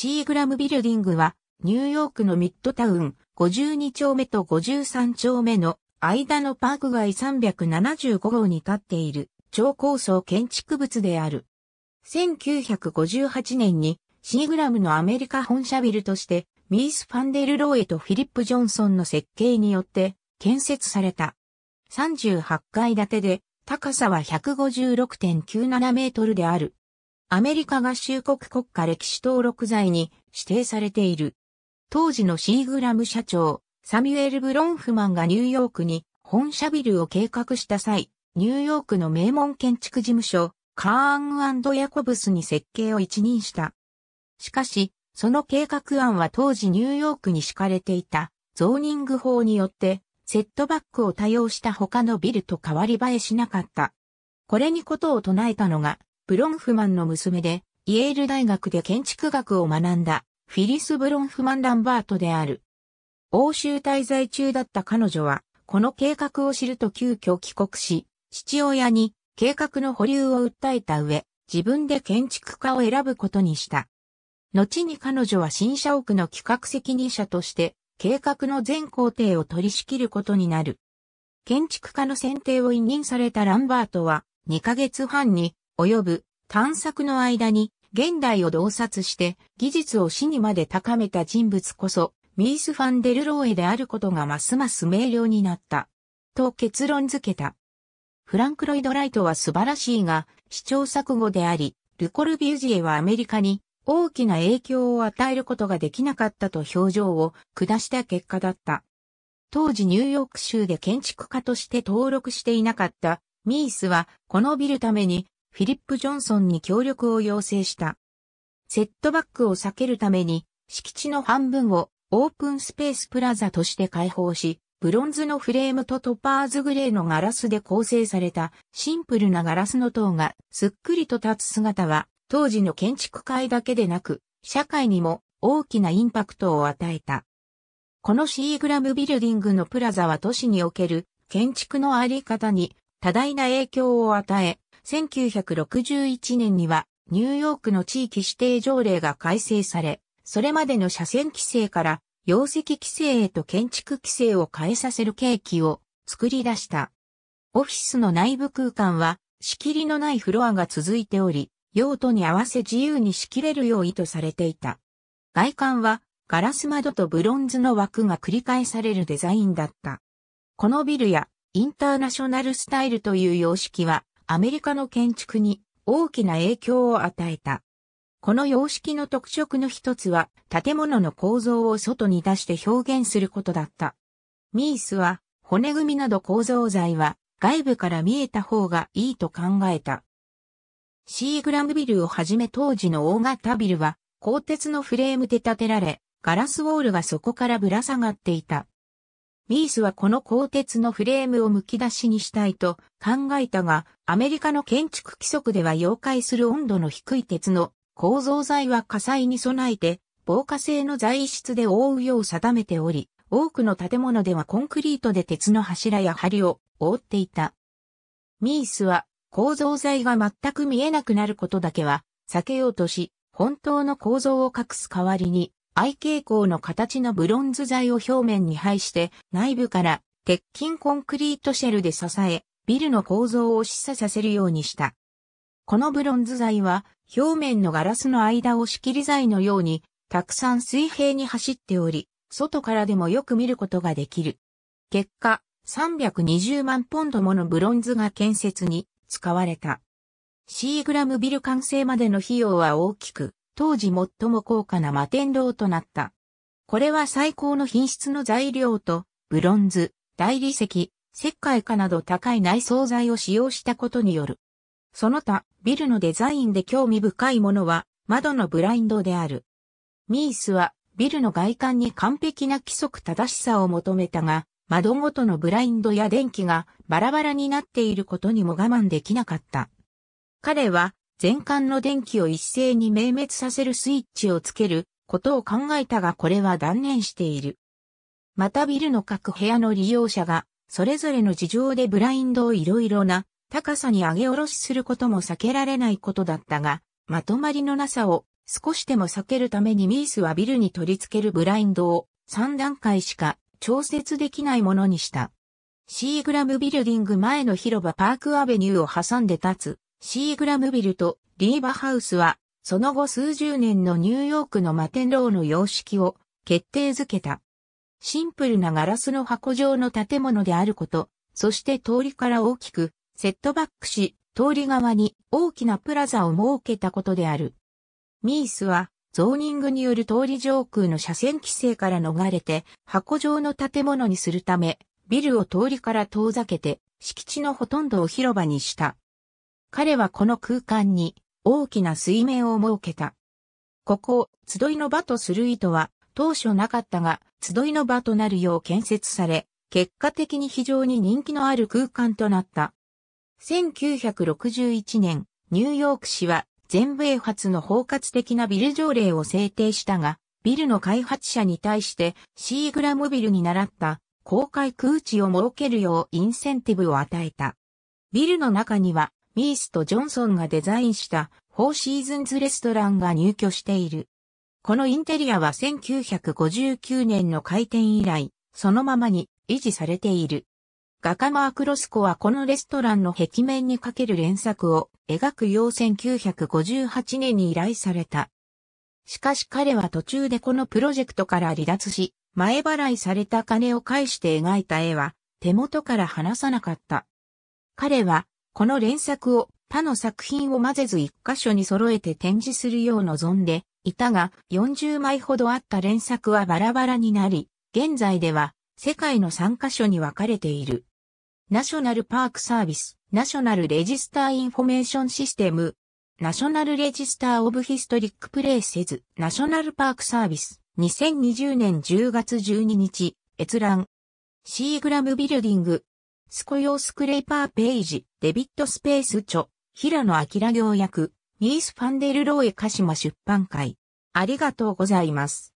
シーグラムビルディングは、ニューヨークのミッドタウン52丁目と53丁目の間のパーク街375号に立っている超高層建築物である。1958年にシーグラムのアメリカ本社ビルとしてミース・ファンデル・ローエとフィリップ・ジョンソンの設計によって建設された。38階建てで高さは156.97メートルである。アメリカ合衆国国家歴史登録財に指定されている。当時のシーグラム社長、サミュエル・ブロンフマンがニューヨークに本社ビルを計画した際、ニューヨークの名門建築事務所、カーンヤコブスに設計を一任した。しかし、その計画案は当時ニューヨークに敷かれていたゾーニング法によって、セットバックを多用した他のビルと変わり映えしなかった。これにことを唱えたのが、ブロンフマンの娘で、イェール大学で建築学を学んだ、フィリス・ブロンフマン・ランバートである。欧州滞在中だった彼女は、この計画を知ると急遽帰国し、父親に計画の保留を訴えた上、自分で建築家を選ぶことにした。後に彼女は新社屋の企画責任者として、計画の全工程を取り仕切ることになる。建築家の選定を委任されたランバートは、2ヶ月半に及ぶ探索の間に現代を洞察して技術を死にまで高めた人物こそミース・ファンデルローエであることがますます明瞭になった。と結論付けた。フランク・ロイド・ライトは素晴らしいが、視聴錯誤であり、ルコルビュージエはアメリカに大きな影響を与えることができなかったと表情を下した結果だった。当時ニューヨーク州で建築家として登録していなかったミースはこのビルためにフィリップ・ジョンソンに協力を要請した。セットバックを避けるために、敷地の半分をオープンスペースプラザとして開放し、ブロンズのフレームとトパーズグレーのガラスで構成されたシンプルなガラスの塔がすっくりと立つ姿は当時の建築界だけでなく社会にも大きなインパクトを与えた。このシーグラムビルディングのプラザは都市における建築のあり方に多大な影響を与え、1961年にはニューヨークの地域指定条例が改正され、それまでの車線規制から容積規制へと建築規制を変えさせる契機を作り出した。オフィスの内部空間は仕切りのないフロアが続いており、用途に合わせ自由に仕切れるよう意図されていた。外観はガラス窓とブロンズの枠が繰り返されるデザインだった。このビルやインターナショナルスタイルという様式はアメリカの建築に大きな影響を与えた。この様式の特色の一つは建物の構造を外に出して表現することだった。ミースは骨組みなど構造材は外部から見えた方がいいと考えた。シーグラムビルをはじめ当時の大型ビルは鋼鉄のフレームで建てられ、ガラスウォールがそこからぶら下がっていた。ミースはこの鋼鉄のフレームを剥き出しにしたいと考えたが、アメリカの建築規則では溶解する温度の低い鉄の構造材は火災に備えて防火性の材質で覆うよう定めており、多くの建物ではコンクリートで鉄の柱や梁を覆っていた。ミースは構造材が全く見えなくなることだけは避けようとし、本当の構造を隠す代わりに愛傾向の形のブロンズ材を表面に配して内部から鉄筋コンクリートシェルで支え、ビルの構造を示唆させるようにした。このブロンズ材は表面のガラスの間を仕切り材のようにたくさん水平に走っており、外からでもよく見ることができる。結果、320万ポンドものブロンズが建設に使われた。シーグラムビル完成までの費用は大きく、当時最も高価な摩天楼となった。これは最高の品質の材料と、ブロンズ、大理石、石灰化など高い内装材を使用したことによる。その他、ビルのデザインで興味深いものは、窓のブラインドである。ミースは、ビルの外観に完璧な規則正しさを求めたが、窓ごとのブラインドや電気がバラバラになっていることにも我慢できなかった。彼は全館の電気を一斉に明滅させるスイッチをつけることを考えたがこれは断念している。またビルの各部屋の利用者がそれぞれの事情でブラインドをいろいろな高さに上げ下ろしすることも避けられないことだったが、まとまりのなさを少しでも避けるためにミースはビルに取り付けるブラインドを3段階しか調節できないものにした。シーグラムビルディング前の広場パークアベニューを挟んで立つシーグラムビルとリーバハウスは、その後数十年のニューヨークの摩天楼の様式を決定づけた。シンプルなガラスの箱状の建物であること、そして通りから大きくセットバックし、通り側に大きなプラザを設けたことである。ミースは、ゾーニングによる通り上空の車線規制から逃れて、箱状の建物にするため、ビルを通りから遠ざけて、敷地のほとんどを広場にした。彼はこの空間に大きな水面を設けた。ここを集いの場とする意図は当初なかったが集いの場となるよう建設され、結果的に非常に人気のある空間となった。1961年、ニューヨーク市は全米初の包括的なビル条例を制定したが、ビルの開発者に対してシーグラムビルに習った公開空地を設けるようインセンティブを与えた。ビルの中にはミースとジョンソンがデザインしたフォーシーズンズレストランが入居している。このインテリアは1959年の開店以来、そのままに維持されている。画家マーク・ロスコはこのレストランの壁面にかける連作を描くよう1958年に依頼された。しかし彼は途中でこのプロジェクトから離脱し、前払いされた金を返して描いた絵は手元から離さなかった。彼はこの連作を他の作品を混ぜず一箇所に揃えて展示するよう望んでいたが、40枚ほどあった連作はバラバラになり、現在では世界の3箇所に分かれている。ナショナルパークサービス、ナショナルレジスターインフォメーションシステム、ナショナルレジスターオブヒストリックプレイセズ、ナショナルパークサービス、2020年10月12日、閲覧。シーグラムビルディング、スコヨースクレイパーページ、デビットスペース著、平野明行役、ニース・ファンデル・ローエ鹿島出版会。ありがとうございます。